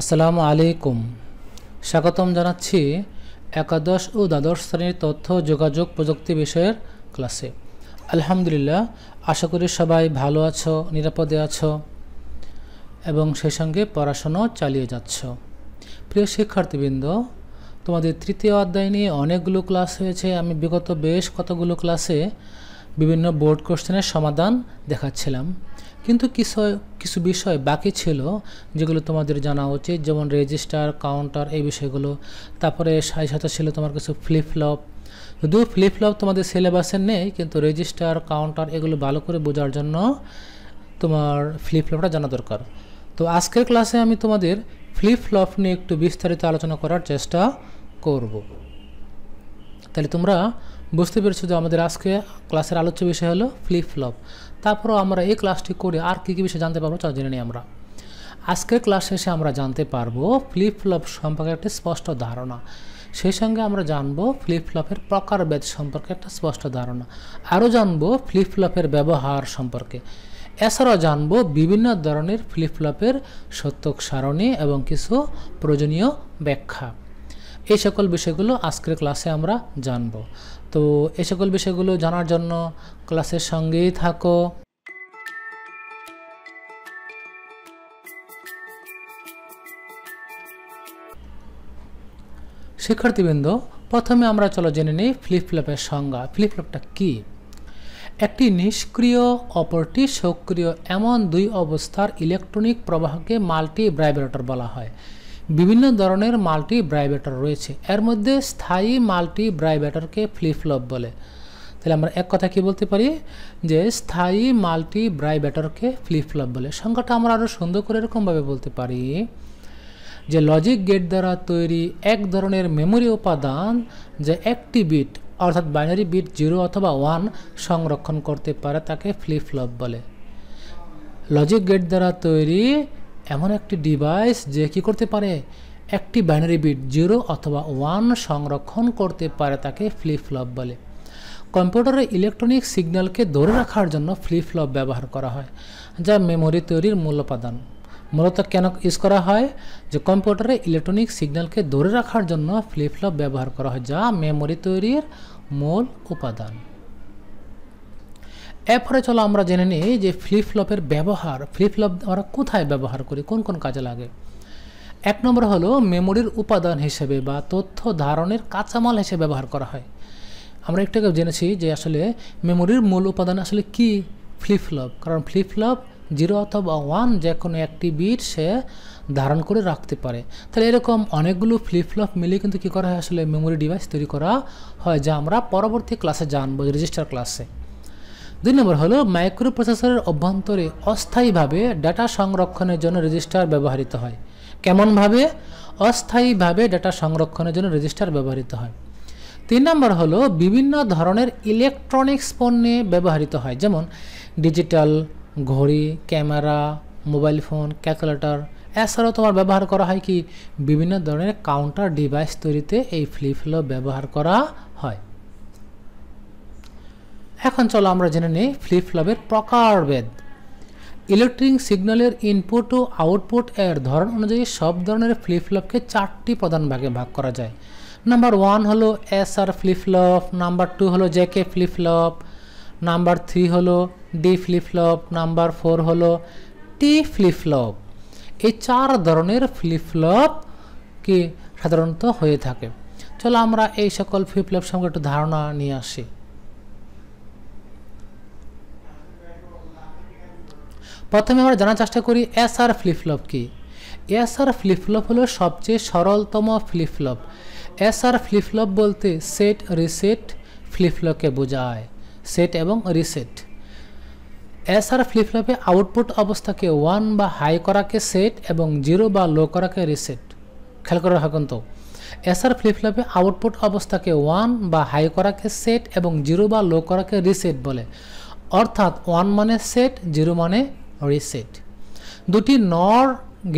আসসালামু আলাইকুম স্বাগতম জানাচ্ছি একাদশ ও দ্বাদশ শ্রেণীর তথ্য যোগাযোগ প্রযুক্তি বিষয়ের ক্লাসে আলহামদুলিল্লাহ আশা করি সবাই ভালো আছো নিরাপদে আছো এবং সেই সঙ্গে পড়াশুনো চালিয়ে যাচ্ছ প্রিয় শিক্ষার্থীবৃন্দ তোমাদের তৃতীয় অধ্যায় নিয়ে অনেকগুলো ক্লাস হয়েছে আমি বিগত বেশ কতগুলো ক্লাসে বিভিন্ন বোর্ড কোশ্চেনের সমাধান দেখাচ্ছিলাম কিন্তু কিছু কিছু বিষয় বাকি ছিল যেগুলো তোমাদের জানা উচিত যেমন রেজিস্টার কাউন্টার এই বিষয়গুলো তারপরে সাড়ে সাথে ছিল তোমার কিছু ফ্লিপফ্লপ যদিও ফ্লিপফ্লপ তোমাদের সিলেবাসে নেই কিন্তু রেজিস্টার কাউন্টার এগুলো ভালো করে বোঝার জন্য তোমার ফ্লিপফ্লপটা জানা দরকার তো আজকের ক্লাসে আমি তোমাদের ফ্লিপফ্লপ নিয়ে একটু বিস্তারিত আলোচনা করার চেষ্টা করব তাহলে তোমরা বুঝতে পেরেছো যে আমাদের আজকে ক্লাসের আলোচ্য বিষয় হলো ফ্লিপফ্লপ তারপরেও আমরা এই ক্লাসটি করে আর কী কী বিষয়ে জানতে পারবো চল জেনে নিই আমরা আজকের ক্লাস শেষে আমরা জানতে পারবো ফ্লিপ ফ্লপ সম্পর্কে একটি স্পষ্ট ধারণা সেই সঙ্গে আমরা জানবো ফ্লিপ ফ্লপের প্রকারভেদ সম্পর্কে একটা স্পষ্ট ধারণা আরও জানবো ফ্লিপ ফ্লপের ব্যবহার সম্পর্কে এছাড়াও জানবো বিভিন্ন ধরনের ফ্লিপ ফ্লপের সত্যক সারণী এবং কিছু প্রয়োজনীয় ব্যাখ্যা এই সকল বিষয়গুলো আজকের ক্লাসে আমরা জানব তো এই সকল বিষয়গুলো জানার জন্য ক্লাসের সঙ্গেই থাকো শিক্ষার্থীবৃন্দ প্রথমে আমরা চলো জেনে নিই ফ্লিপফ্লপের সংজ্ঞা ফ্লিপফ্লপটা কি একটি নিষ্ক্রিয় অপরটি সক্রিয় এমন দুই অবস্থার ইলেকট্রনিক প্রবাহকে মাল্টি ভাইব্রেটর বলা হয় বিভিন্ন ধরনের মাল্টি ব্রাইবেটার রয়েছে এর মধ্যে স্থায়ী মাল্টি ব্রাইবেটারকে ফ্লিপফ্লপ বলে তাহলে আমরা এক কথা কি বলতে পারি যে স্থায়ী মাল্টি ব্রাইবেটারকে ফ্লিপফ্লপ বলে সংখ্যাটা আমরা আরও সুন্দর করে এরকমভাবে বলতে পারি যে লজিক গেট দ্বারা তৈরি এক ধরনের মেমোরি উপাদান যে একটি বিট অর্থাৎ বাইনারি বিট জিরো অথবা ওয়ান সংরক্ষণ করতে পারে তাকে ফ্লিপফ্লপ বলে লজিক গেট দ্বারা তৈরি এমন একটি ডিভাইস যে কি করতে পারে একটি বাইনারি বিট জিরো অথবা ওয়ান সংরক্ষণ করতে পারে তাকে ফ্লিপ ফ্লপ বলে কম্পিউটারে ইলেকট্রনিক সিগন্যালকে ধরে রাখার জন্য ফ্লিপ ফ্লপ ব্যবহার করা হয় যা মেমোরি তৈরির মূল উপাদান মূলত কেন ইউজ করা হয় যে কম্পিউটারে ইলেকট্রনিক সিগন্যালকে ধরে রাখার জন্য ফ্লিপ ফ্লপ ব্যবহার করা হয় যা মেমোরি তৈরির মূল উপাদান এরপরে চলো আমরা জেনে নিই যে ফ্লিপ ফ্লপের ব্যবহার ফ্লিপফ্লপ আমরা কোথায় ব্যবহার করি কোন কোন কাজে লাগে এক নম্বর হলো মেমোরির উপাদান হিসেবে বা তথ্য ধারণের কাঁচামাল হিসেবে ব্যবহার করা হয় আমরা একটু জেনেছি যে আসলে মেমোরির মূল উপাদান আসলে কি ফ্লিপ ফ্লপ কারণ ফ্লিপফ্লপ জিরো অথবা ওয়ান যে কোনো একটি বিট সে ধারণ করে রাখতে পারে তাহলে এরকম অনেকগুলো ফ্লিপ ফ্লপ মিলিয়ে কিন্তু কী করা হয় আসলে মেমোরি ডিভাইস তৈরি করা হয় যা আমরা পরবর্তী ক্লাসে জানবো রেজিস্টার ক্লাসে দুই নম্বর হলো প্রসেসরের অভ্যন্তরে অস্থায়ীভাবে ডাটা সংরক্ষণের জন্য রেজিস্টার ব্যবহৃত হয় কেমনভাবে অস্থায়ীভাবে ডাটা সংরক্ষণের জন্য রেজিস্টার ব্যবহৃত হয় তিন নম্বর হলো বিভিন্ন ধরনের ইলেকট্রনিক্স পণ্যে ব্যবহৃত হয় যেমন ডিজিটাল ঘড়ি ক্যামেরা মোবাইল ফোন ক্যালকুলেটর এছাড়াও তোমার ব্যবহার করা হয় কি বিভিন্ন ধরনের কাউন্টার ডিভাইস তৈরিতে এই ফ্লিপ ব্যবহার করা হয় এখন চলো আমরা জেনে নিই ফ্লিপ ফ্লপের প্রকারভেদ ইলেকট্রিক সিগন্যালের ইনপুট ও আউটপুট এর ধরন অনুযায়ী সব ধরনের ফ্লিপ ফ্লপকে চারটি প্রধান ভাগে ভাগ করা যায় নাম্বার ওয়ান হলো S R flip flop number two হলো J K flip flop number three হলো D flip flop number four হলো টি ফ্লিপ ফ্লপ এই চার ধরনের ফ্লিপ ফ্লপ কি সাধারণত হয়ে থাকে চলো আমরা এই সকল ফ্লিপ ফ্লপ সম্পর্কে একটু ধারণা নিয়ে আসি প্রথমে আমরা জানার চেষ্টা করি এস আর ফ্লিপফ্লপ কী এস আর ফ্লিপফ্লপ হলো সবচেয়ে সরলতম ফ্লিপফ্লপ এস আর ফ্লিপফ্লপ বলতে সেট রিসেট ফ্লিপফ্লপকে বোঝায় সেট এবং রিসেট এস আর ফ্লিপফ্লপে আউটপুট অবস্থাকে ওয়ান বা হাই করাকে সেট এবং জিরো বা লো করাকে রিসেট খেয়াল করে রাখুন তো এসআর ফ্লিপফ্লপে আউটপুট অবস্থাকে ওয়ান বা হাই করাকে সেট এবং জিরো বা লো করাকে রিসেট বলে অর্থাৎ ওয়ান মানে সেট জিরো মানে রিসেট দুটি নর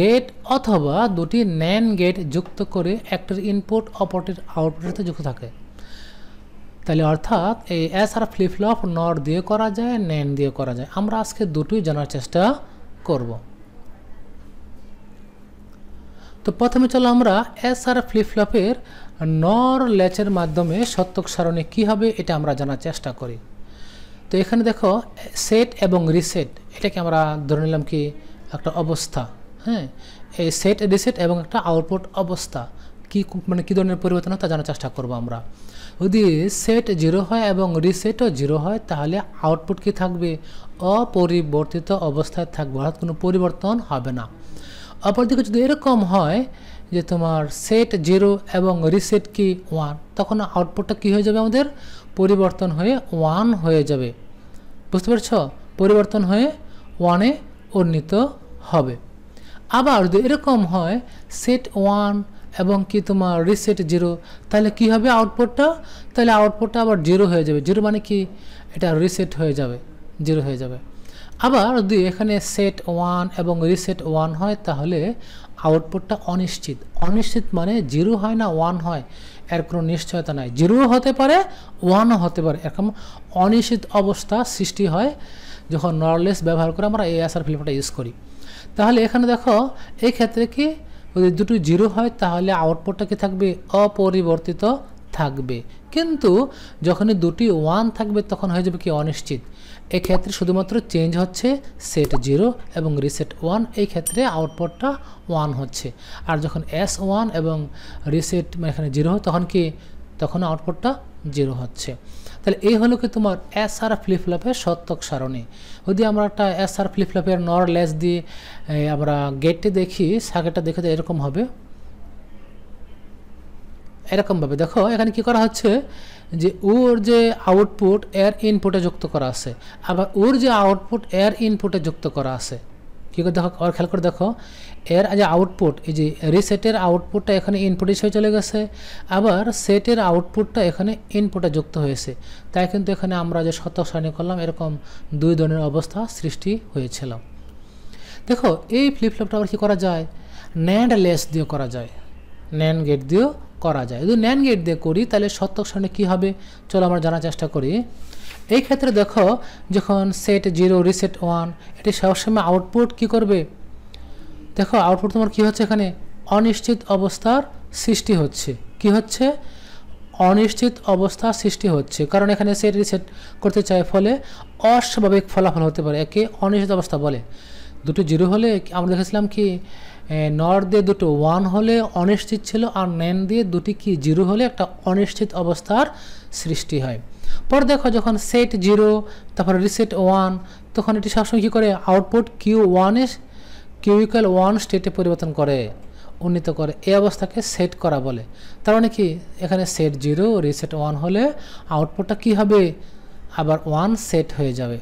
গেট অথবা দুটি ন্যান গেট যুক্ত করে একটির ইনপুট অপরটির আউটপুটের সাথে যুক্ত থাকে তাহলে অর্থাৎ এই এস আর ফ্লিপফ্লপ নর দিয়ে করা যায় ন্যান দিয়ে করা যায় আমরা আজকে দুটোই জানার চেষ্টা করব তো প্রথমে চলো আমরা এস আর ফ্লিপফ্লপের নর ল্যাচের মাধ্যমে সত্যক সারণে কী হবে এটা আমরা জানার চেষ্টা করি তো এখানে দেখো সেট এবং রিসেট এটাকে আমরা ধরে নিলাম কি একটা অবস্থা হ্যাঁ এই সেট রিসেট এবং একটা আউটপুট অবস্থা কি মানে কী ধরনের পরিবর্তন হয় তা জানার চেষ্টা করব আমরা যদি সেট জিরো হয় এবং রিসেটও জিরো হয় তাহলে আউটপুট কি থাকবে অপরিবর্তিত অবস্থায় থাকবে অর্থাৎ কোনো পরিবর্তন হবে না অপরদিকে যদি এরকম হয় যে তোমার সেট জিরো এবং রিসেট কি ওয়ান তখন আউটপুটটা কি হয়ে যাবে আমাদের পরিবর্তন হয়ে ওয়ান হয়ে যাবে বুঝতে পারছ পরিবর্তন হয়ে ওয়ানে উন্নীত হবে আবার যদি এরকম হয় সেট ওয়ান এবং কি তোমার রিসেট জিরো তাহলে কি হবে আউটপুটটা তাহলে আউটপুটটা আবার জিরো হয়ে যাবে জিরো মানে কি এটা রিসেট হয়ে যাবে জিরো হয়ে যাবে আবার যদি এখানে সেট ওয়ান এবং রিসেট ওয়ান হয় তাহলে আউটপুটটা অনিশ্চিত অনিশ্চিত মানে জিরো হয় না ওয়ান হয় এর কোনো নিশ্চয়তা নাই জিরো হতে পারে ওয়ানও হতে পারে এরকম অনিশ্চিত অবস্থা সৃষ্টি হয় যখন নরলেস ব্যবহার করে আমরা এই আসার ফিল্পটা ইউজ করি তাহলে এখানে দেখো এই ক্ষেত্রে কি যদি দুটো জিরো হয় তাহলে আউটপুটটা কি থাকবে অপরিবর্তিত থাকবে কিন্তু যখনই দুটি ওয়ান থাকবে তখন হয়ে যাবে কি অনিশ্চিত এক্ষেত্রে শুধুমাত্র চেঞ্জ হচ্ছে সেট জিরো এবং রিসেট ওয়ান এই ক্ষেত্রে আউটপুটটা ওয়ান হচ্ছে আর যখন এস ওয়ান এবং রিসেট মানে এখানে জিরো তখন কি তখন আউটপুটটা জিরো হচ্ছে তাহলে এই হলো কি তোমার এস আর ফ্লিপফ্লপের সত্যক সারণী যদি আমরা একটা এস আর ফ্লিপফ্লপের নর লেস দিয়ে আমরা গেটটি দেখি সাকেটটা দেখে তো এরকম হবে এরকমভাবে দেখো এখানে কি করা হচ্ছে যে ওর যে আউটপুট এর ইনপুটে যুক্ত করা আছে আবার ওর যে আউটপুট এর ইনপুটে যুক্ত করা আছে কী করে দেখো আর খেয়াল করে দেখো এর যে আউটপুট এই যে রিসেটের আউটপুটটা এখানে ইনপুট হিসেবে চলে গেছে আবার সেটের আউটপুটটা এখানে ইনপুটে যুক্ত হয়েছে তাই কিন্তু এখানে আমরা যে শতক সারণী করলাম এরকম দুই ধরনের অবস্থা সৃষ্টি হয়েছিল দেখো এই ফ্লিপফ্লপটা আবার কী করা যায় ন্যান্ড লেস দিয়ে করা যায় ন্যান্ড গেট দিয়েও করা যায় যদি ন্যান গেট দিয়ে করি তাহলে সত্যক সামনে কী হবে চলো আমরা জানার চেষ্টা করি এই ক্ষেত্রে দেখো যখন সেট জিরো রিসেট ওয়ান এটি সবসময় আউটপুট কি করবে দেখো আউটপুট তোমার কি হচ্ছে এখানে অনিশ্চিত অবস্থার সৃষ্টি হচ্ছে কি হচ্ছে অনিশ্চিত অবস্থা সৃষ্টি হচ্ছে কারণ এখানে সেট রিসেট করতে চায় ফলে অস্বাভাবিক ফলাফল হতে পারে একে অনিশ্চিত অবস্থা বলে দুটো জিরো হলে আমরা দেখেছিলাম কি নর দিয়ে দুটো ওয়ান হলে অনিশ্চিত ছিল আর নাইন দিয়ে দুটি কি জিরো হলে একটা অনিশ্চিত অবস্থার সৃষ্টি হয় পর দেখো যখন সেট জিরো তারপরে রিসেট ওয়ান তখন এটি সবসময় কী করে আউটপুট কিউ ওয়ানে কিউ ওয়ান স্টেটে পরিবর্তন করে উন্নীত করে এই অবস্থাকে সেট করা বলে তার মানে কি এখানে সেট জিরো রিসেট ওয়ান হলে আউটপুটটা কি হবে আবার ওয়ান সেট হয়ে যাবে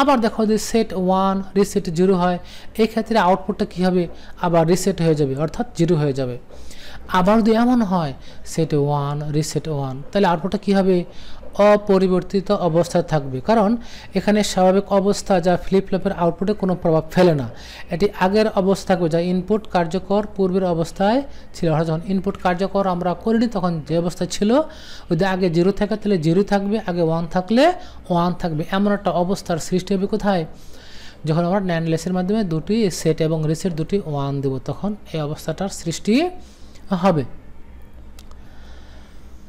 আবার দেখো যদি সেট ওয়ান রিসেট জিরো হয় এই ক্ষেত্রে আউটপুটটা কী হবে আবার রিসেট হয়ে যাবে অর্থাৎ জিরো হয়ে যাবে আবার যদি এমন হয় সেট ওয়ান রিসেট ওয়ান তাহলে আউটপুটটা কী হবে অপরিবর্তিত অবস্থায় থাকবে কারণ এখানে স্বাভাবিক অবস্থা যা ফ্লিপফ্লপের আউটপুটে কোনো প্রভাব ফেলে না এটি আগের অবস্থা থাকবে যা ইনপুট কার্যকর পূর্বের অবস্থায় ছিল অর্থাৎ যখন ইনপুট কার্যকর আমরা করিনি তখন যে অবস্থা ছিল যদি আগে জিরো থাকে তাহলে জিরো থাকবে আগে ওয়ান থাকলে ওয়ান থাকবে এমন একটা অবস্থার সৃষ্টি হবে কোথায় যখন আমরা ন্যান্ডলেসের মাধ্যমে দুটি সেট এবং রিসেট দুটি ওয়ান দেব তখন এই অবস্থাটার সৃষ্টি হবে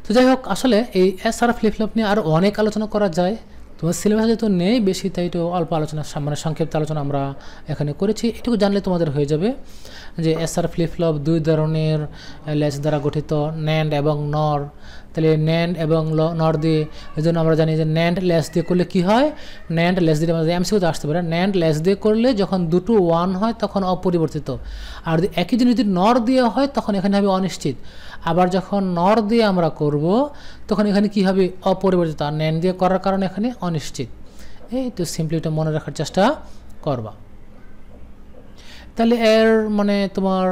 তো যাই হোক আসলে এই এস আর ফ্লিপফ্লপ নিয়ে আরও অনেক আলোচনা করা যায় তোমার সিলেবাস যেহেতু নেই বেশি তাই তো অল্প আলোচনা মানে সংক্ষিপ্ত আলোচনা আমরা এখানে করেছি এটুকু জানলে তোমাদের হয়ে যাবে যে এস আর ফ্লিপফ্লপ দুই ধরনের ল্যাচ দ্বারা গঠিত ন্যান্ড এবং নর তাহলে ন্যান্ড এবং নর দিয়ে এই জন্য আমরা জানি যে ন্যান্ড ল্যাস দিয়ে করলে কি হয় ন্যান্ড ল্যাস দিয়ে আমাদের তো আসতে পারে ন্যান্ড ল্যাস দিয়ে করলে যখন দুটো ওয়ান হয় তখন অপরিবর্তিত আর একই জিনিস যদি নর দিয়ে হয় তখন এখানে হবে অনিশ্চিত আবার যখন নর দিয়ে আমরা করব তখন এখানে কি হবে অপরিবর্তিত আর ন্যান দিয়ে করার কারণে এখানে অনিশ্চিত এই তো সিম্পলি ওটা মনে রাখার চেষ্টা করবা তাহলে এর মানে তোমার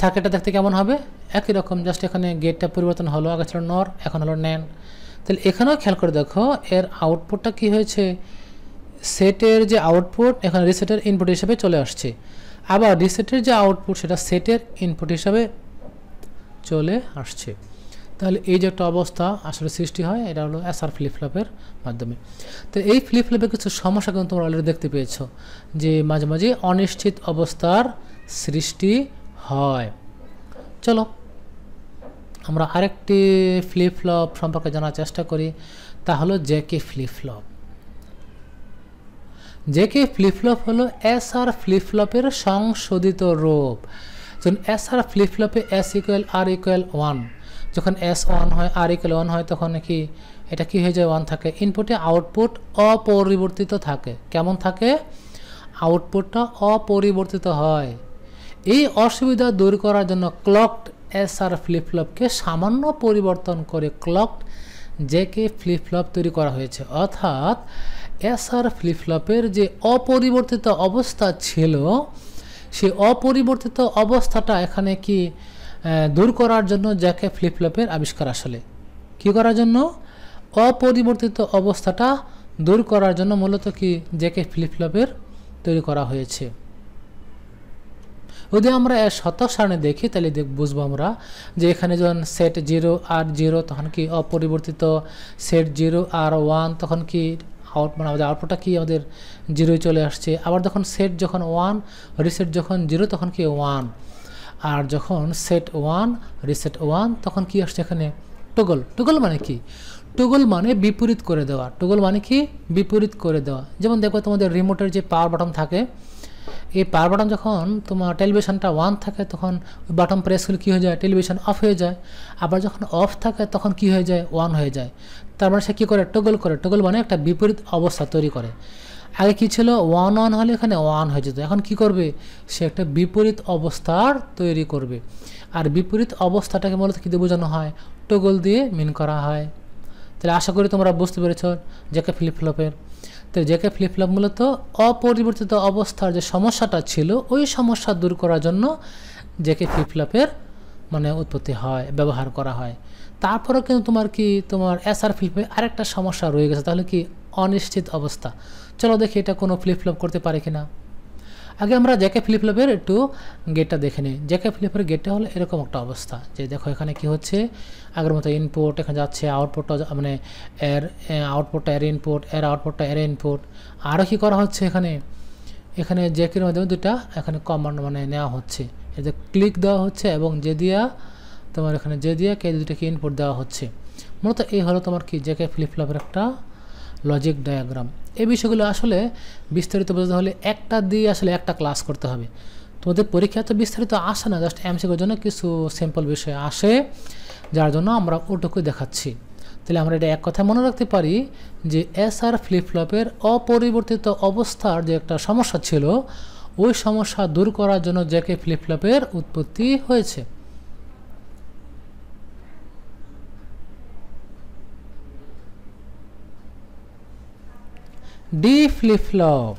সার্কেটটা দেখতে কেমন হবে একই রকম জাস্ট এখানে গেটটা পরিবর্তন হলো আগে ছিল নর এখন হলো ন্যান তাহলে এখানেও খেয়াল করে দেখো এর আউটপুটটা কি হয়েছে সেটের যে আউটপুট এখানে রিসেটের ইনপুট হিসেবে চলে আসছে আবার রিসেটের যে আউটপুট সেটা সেটের ইনপুট হিসাবে চলে আসছে তাহলে এই যে একটা অবস্থা আসলে সৃষ্টি হয় এটা হলো এসআর ফ্লিপফ্লপের মাধ্যমে তো এই ফ্লিপফ্লপের কিছু সমস্যা কিন্তু তোমরা অলরেডি দেখতে পেয়েছ যে মাঝে মাঝে অনিশ্চিত অবস্থার সৃষ্টি হয় চলো আমরা আরেকটি ফ্লিপফ্লপ সম্পর্কে জানার চেষ্টা করি তা হলো জেকে ফ্লিপফ্লপ জেকে ফ্লিপফ্লপ হলো এসআর ফ্লিপফ্লপের সংশোধিত রূপ যখন এস আর ফ্লিপ ফ্লপে S equal R equal one যখন এস ওয়ান হয় আর ইকুয়াল ওয়ান হয় তখন কি এটা কি হয়ে যায় ওয়ান থাকে ইনপুটে আউটপুট অপরিবর্তিত থাকে কেমন থাকে আউটপুটটা অপরিবর্তিত হয় এই অসুবিধা দূর করার জন্য ক্লকড এস আর ফ্লিপ ফ্লপকে সামান্য পরিবর্তন করে ক্লকড জেকে ফ্লিপ ফ্লপ তৈরি করা হয়েছে অর্থাৎ এস আর ফ্লিপ ফ্লপের যে অপরিবর্তিত অবস্থা ছিল সেই অপরিবর্তিত অবস্থাটা এখানে কি দূর করার জন্য যাকে ফ্লিপফ্লপের আবিষ্কার আসলে কি করার জন্য অপরিবর্তিত অবস্থাটা দূর করার জন্য মূলত কি যাকে ফ্লিপফ্লপের তৈরি করা হয়েছে যদি আমরা এর শতক সারণে দেখি তাহলে বুঝবো আমরা যে এখানে যখন সেট জিরো আর জিরো তখন কি অপরিবর্তিত সেট জিরো আর ওয়ান তখন কি আউট মানে আমাদের আউটপুটটা কি আমাদের জিরোয় চলে আসছে আবার যখন সেট যখন ওয়ান রিসেট যখন জিরো তখন কি ওয়ান আর যখন সেট ওয়ান রিসেট ওয়ান তখন কি আসছে এখানে টোগল টোগল মানে কি টোগল মানে বিপরীত করে দেওয়া টোগল মানে কি বিপরীত করে দেওয়া যেমন দেখো তোমাদের রিমোটের যে পাওয়ার বাটন থাকে এই পাওয়ার বাটন যখন তোমার টেলিভিশনটা ওয়ান থাকে তখন বাটন প্রেস করলে কী হয়ে যায় টেলিভিশন অফ হয়ে যায় আবার যখন অফ থাকে তখন কি হয়ে যায় ওয়ান হয়ে যায় তার মানে সে কী করে টগল করে টগল মানে একটা বিপরীত অবস্থা তৈরি করে আগে কী ছিল ওয়ান ওয়ান হলে এখানে ওয়ান হয়ে যেত এখন কি করবে সে একটা বিপরীত অবস্থার তৈরি করবে আর বিপরীত অবস্থাটাকে মূলত কী দিয়ে বোঝানো হয় টগল দিয়ে মিন করা হয় তাহলে আশা করি তোমরা বুঝতে পেরেছ কে ফ্লিপফ্লপের তো কে ফ্লিপফ্লপ মূলত অপরিবর্তিত অবস্থার যে সমস্যাটা ছিল ওই সমস্যা দূর করার জন্য জ্যাকে ফ্লিপফ্লপের মানে উৎপত্তি হয় ব্যবহার করা হয় তারপরেও কিন্তু তোমার কি তোমার এসআর ফ্লিপে আরেকটা সমস্যা রয়ে গেছে তাহলে কি অনিশ্চিত অবস্থা চলো দেখি এটা কোনো ফ্লিপফ্লপ করতে পারে কি না আগে আমরা জ্যাকে ফ্লিপফ্লপের একটু গেটটা দেখে নিই জ্যাকে ফ্লিপের গেটটা হলো এরকম একটা অবস্থা যে দেখো এখানে কি হচ্ছে আগের মতো ইনপুট এখানে যাচ্ছে আউটপুটটা মানে এর আউটপুটটা এর ইনপুট এর আউটপুটটা এর ইনপুট আরও কী করা হচ্ছে এখানে এখানে জ্যাকের মাধ্যমে দুটা এখানে কমান্ড মানে নেওয়া হচ্ছে এতে ক্লিক দেওয়া হচ্ছে এবং যে দিয়া তোমার এখানে যে দিয়ে কে দুটাকে ইনপুট দেওয়া হচ্ছে মূলত এই হলো তোমার কি জেকে ফ্লিপফ্লপের একটা লজিক ডায়াগ্রাম এই বিষয়গুলো আসলে বিস্তারিত বোঝাতে হলে একটা দিয়ে আসলে একটা ক্লাস করতে হবে তোমাদের পরীক্ষা তো বিস্তারিত আসে না জাস্ট এমসিকের জন্য কিছু সিম্পল বিষয় আসে যার জন্য আমরা ওটুকুই দেখাচ্ছি তাহলে আমরা এটা এক কথা মনে রাখতে পারি যে এস আর ফ্লিপফ্লপের অপরিবর্তিত অবস্থার যে একটা সমস্যা ছিল ওই সমস্যা দূর করার জন্য জেকে ফ্লিপফ্লপের উৎপত্তি হয়েছে D flip-flop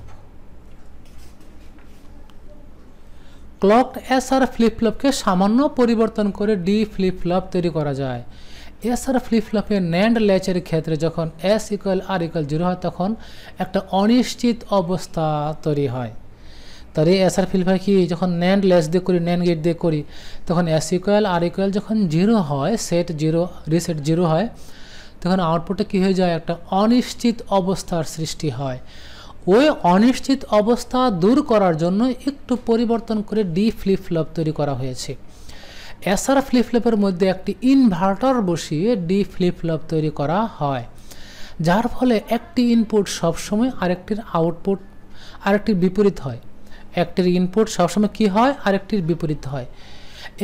ক্লকড এস আর ফ্লিপফ্লপকে সামান্য পরিবর্তন করে ডি ফ্লিপফ্লপ তৈরি করা যায় এস আর ফ্লিপফ্লপের ন্যান্ড ল্যাচের ক্ষেত্রে যখন S equal R equal zero হয় তখন একটা অনিশ্চিত অবস্থা তৈরি হয় তার এই এস আর ফ্লিপফ্লপ কি যখন ন্যান্ড ল্যাচ দিয়ে করি ন্যান্ড গেট দিয়ে করি তখন এস ইকুয়াল আর ইকুয়াল যখন জিরো হয় সেট জিরো রিসেট জিরো হয় তখন আউটপুটে কী হয়ে যায় একটা অনিশ্চিত অবস্থার সৃষ্টি হয় ওই অনিশ্চিত অবস্থা দূর করার জন্য একটু পরিবর্তন করে ডি ফ্লিপ ফ্লপ তৈরি করা হয়েছে এসআর ফ্লিপ ফ্লপের মধ্যে একটি ইনভার্টার বসিয়ে ডি ফ্লিপ ফ্লপ তৈরি করা হয় যার ফলে একটি ইনপুট সবসময় আরেকটির আউটপুট আরেকটির বিপরীত হয় একটির ইনপুট সবসময় কি হয় আরেকটির বিপরীত হয়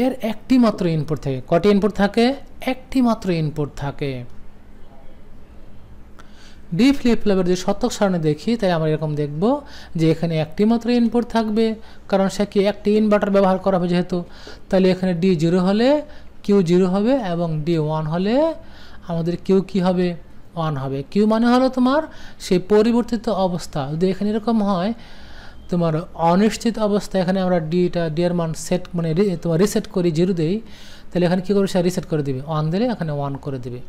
এর একটি মাত্র ইনপুট থাকে কটি ইনপুট থাকে একটি মাত্র ইনপুট থাকে ডি ফ্লিপ ফ্লপের যদি শতক সারণে দেখি তাই আমরা এরকম দেখব যে এখানে একটি মাত্র ইনপুট থাকবে কারণ সে কি একটি ইনভার্টার ব্যবহার করা হবে যেহেতু তাহলে এখানে ডি জিরো হলে কিউ জিরো হবে এবং ডি ওয়ান হলে আমাদের কিউ কি হবে ওয়ান হবে কিউ মানে হলো তোমার সেই পরিবর্তিত অবস্থা যদি এখানে এরকম হয় তোমার অনিশ্চিত অবস্থা এখানে আমরা ডিটা ডিয়ার মান সেট মানে তোমার রিসেট করি জিরো দেই তাহলে এখানে কী করবে সে রিসেট করে দিবে ওয়ান দিলে এখানে ওয়ান করে দিবে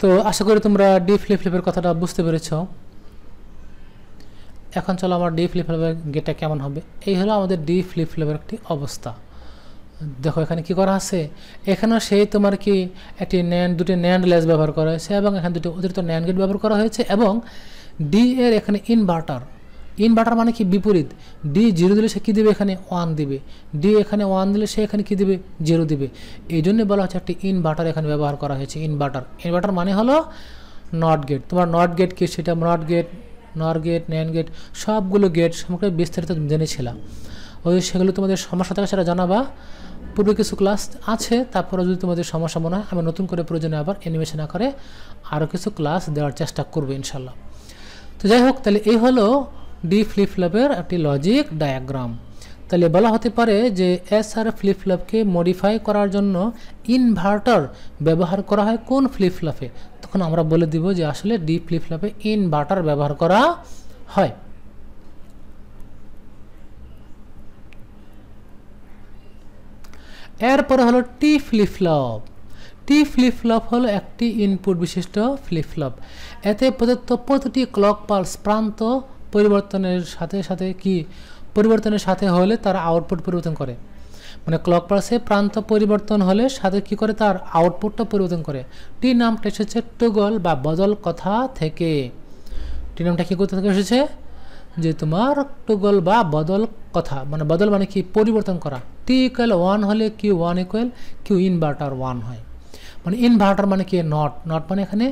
তো আশা করি তোমরা ডি ফ্লিপ ফ্লিপের কথাটা বুঝতে পেরেছ এখন চলো আমার ডি ফ্লিপ ফ্লিপের গেটটা কেমন হবে এই হলো আমাদের ডি ফ্লিপ ফ্লিপের একটি অবস্থা দেখো এখানে কি করা আছে এখানেও সেই তোমার কি একটি ন্যান্ড দুটি ন্যান্ড লেস ব্যবহার করা হয়েছে এবং এখানে দুটি অতিরিক্ত ন্যান্ড গেট ব্যবহার করা হয়েছে এবং ডি এর এখানে ইনভার্টার ইনভার্টার মানে কি বিপরীত ডি জিরো দিলে সে কী দেবে এখানে ওয়ান দিবে ডি এখানে ওয়ান দিলে সে এখানে কী দেবে জিরো দিবে এই জন্যে বলা হচ্ছে একটি ইনভার্টার এখানে ব্যবহার করা হয়েছে ইনভার্টার ইনভার্টার মানে হলো নট গেট তোমার নট গেট কি সেটা NOT gate NOR gate NAND gate সবগুলো গেট সম্পর্কে বিস্তারিত জেনেছিলাম ওই সেগুলো তোমাদের সমস্যা থাকে সেটা জানাবা পূর্বে কিছু ক্লাস আছে তারপরে যদি তোমাদের সমস্যা মনে হয় আমি নতুন করে প্রয়োজনে আবার অ্যানিমেশন আকারে আরও কিছু ক্লাস দেওয়ার চেষ্টা করবো ইনশাল্লাহ তো যাই হোক তাহলে এই হলো ডি ফ্লিপফ্লপের একটি লজিক ডায়াগ্রাম তাহলে বলা হতে পারে যে এস আর ফ্লিপ মডিফাই করার জন্য ইনভার্টার ব্যবহার করা হয় কোন ফ্লিপফ্লপে তখন আমরা বলে দিব যে আসলে ডি ফ্লিপফ্লপে ইনভার্টার ব্যবহার করা হয় এরপরে হলো টি ফ্লিপফ্লপ টি ফ্লিপফ্লপ হলো একটি ইনপুট বিশিষ্ট ফ্লিপফ্লপ এতে প্রদত্ত প্রতিটি ক্লক পালস প্রান্ত পরিবর্তনের সাথে সাথে কি পরিবর্তনের সাথে হলে তার আউটপুট পরিবর্তন করে মানে ক্লক পালসে প্রান্ত পরিবর্তন হলে সাথে কি করে তার আউটপুটটা পরিবর্তন করে টি নামটা এসেছে টুগল বা বদল কথা থেকে টি নামটা কী কোথা থেকে এসেছে যে তোমার টুগল বা বদল কথা মানে বদল মানে কি পরিবর্তন করা টি ইকুয়াল ওয়ান হলে Q one equal Q inverter one হয় মানে ইনভার্টার মানে কি নট নট মানে এখানে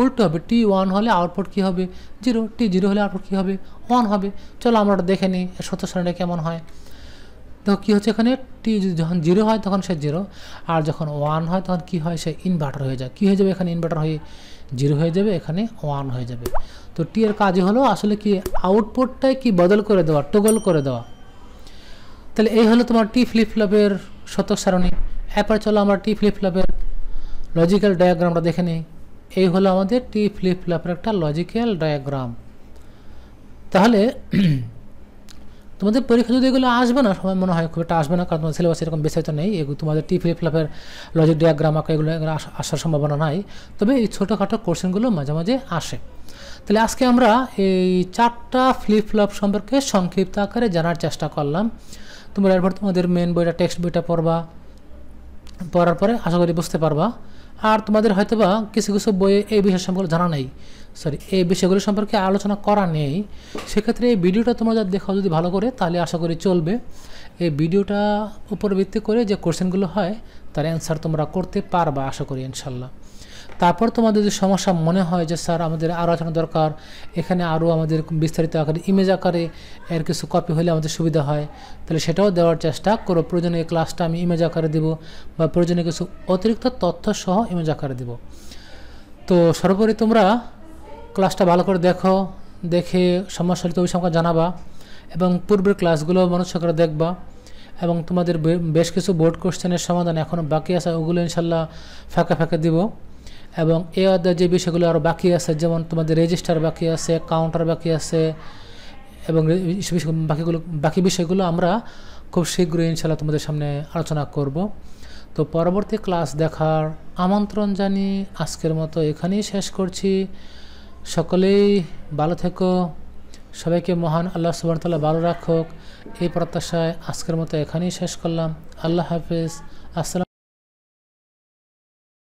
উল্টো হবে টি ওয়ান হলে আউটপুট কী হবে জিরো টি জিরো হলে আউটপুট কী হবে ওয়ান হবে চলো আমরা ওটা দেখে নিই সত্য সালটা কেমন হয় তো কী হচ্ছে এখানে টি যখন জিরো হয় তখন সে জিরো আর যখন ওয়ান হয় তখন কি হয় সে ইনভার্টার হয়ে যায় কী হয়ে যাবে এখানে ইনভার্টার হয়ে জিরো হয়ে যাবে এখানে ওয়ান হয়ে যাবে তো টি এর কাজ হলো আসলে কি আউটপুটটাই কি বদল করে দেওয়া টগল করে দেওয়া তাহলে এই হলো তোমার টি ফ্লিপ ফ্লপের শতক সারণী এরপর চলো আমরা টি ফ্লিপ ফ্লপের লজিক্যাল ডায়াগ্রামটা দেখে নিই এই হলো আমাদের টি ফ্লিপ ফ্লপের একটা লজিক্যাল ডায়াগ্রাম তাহলে তোমাদের পরীক্ষা যদি এগুলো আসবে না সময় মনে হয় খুব একটা আসবে না কারণ তোমার সিলেবাস এরকম বিস্তারিত নেই এগুলো তোমাদের টি ফ্লিপ ফ্লপের লজিক ডায়াগ্রাম আঁকা এগুলো আসার সম্ভাবনা নাই তবে এই ছোটোখাটো কোশ্চেনগুলো মাঝে মাঝে আসে তাহলে আজকে আমরা এই চারটা ফ্লিপ ফ্লপ সম্পর্কে সংক্ষিপ্ত আকারে জানার চেষ্টা করলাম তোমরা এরপর তোমাদের মেন বইটা টেক্সট বইটা পড়বা পড়ার পরে আশা করি বুঝতে পারবা আর তোমাদের হয়তো বা কিছু কিছু বইয়ে এই বিষয় সম্পর্কে জানা নেই সরি এই বিষয়গুলো সম্পর্কে আলোচনা করা নেই সেক্ষেত্রে এই ভিডিওটা তোমরা যা দেখো যদি ভালো করে তাহলে আশা করি চলবে এই ভিডিওটা উপর ভিত্তি করে যে কোশ্চেনগুলো হয় তার অ্যান্সার তোমরা করতে পারবা আশা করি ইনশাল্লাহ তারপর তোমাদের যদি সমস্যা মনে হয় যে স্যার আমাদের আরও আলোচনা দরকার এখানে আরও আমাদের বিস্তারিত আকারে ইমেজ আকারে এর কিছু কপি হলে আমাদের সুবিধা হয় তাহলে সেটাও দেওয়ার চেষ্টা করো প্রয়োজনীয় ক্লাসটা আমি ইমেজ আকারে দেবো বা প্রয়োজনে কিছু অতিরিক্ত তথ্য সহ ইমেজ আকারে দেবো তো সর্বোপরি তোমরা ক্লাসটা ভালো করে দেখো দেখে সমস্যা হলে তুমি জানাবা এবং পূর্বের ক্লাসগুলো মানুষ করে দেখবা এবং তোমাদের বেশ কিছু বোর্ড কোশ্চেনের সমাধান এখনও বাকি আছে ওগুলো ইনশাল্লাহ ফাঁকা ফাঁকা দিব এবং এ অধ্যায় যে বিষয়গুলো আরও বাকি আছে যেমন তোমাদের রেজিস্টার বাকি আছে কাউন্টার বাকি আছে এবং বাকিগুলো বাকি বিষয়গুলো আমরা খুব শীঘ্রই ইনশাল্লাহ তোমাদের সামনে আলোচনা করব তো পরবর্তী ক্লাস দেখার আমন্ত্রণ জানি আজকের মতো এখানেই শেষ করছি সকলেই ভালো থেকো সবাইকে মহান আল্লাহ সুবাহতাল্লাহ ভালো রাখুক এই প্রত্যাশায় আজকের মতো এখানেই শেষ করলাম আল্লাহ হাফিজ আসসালাম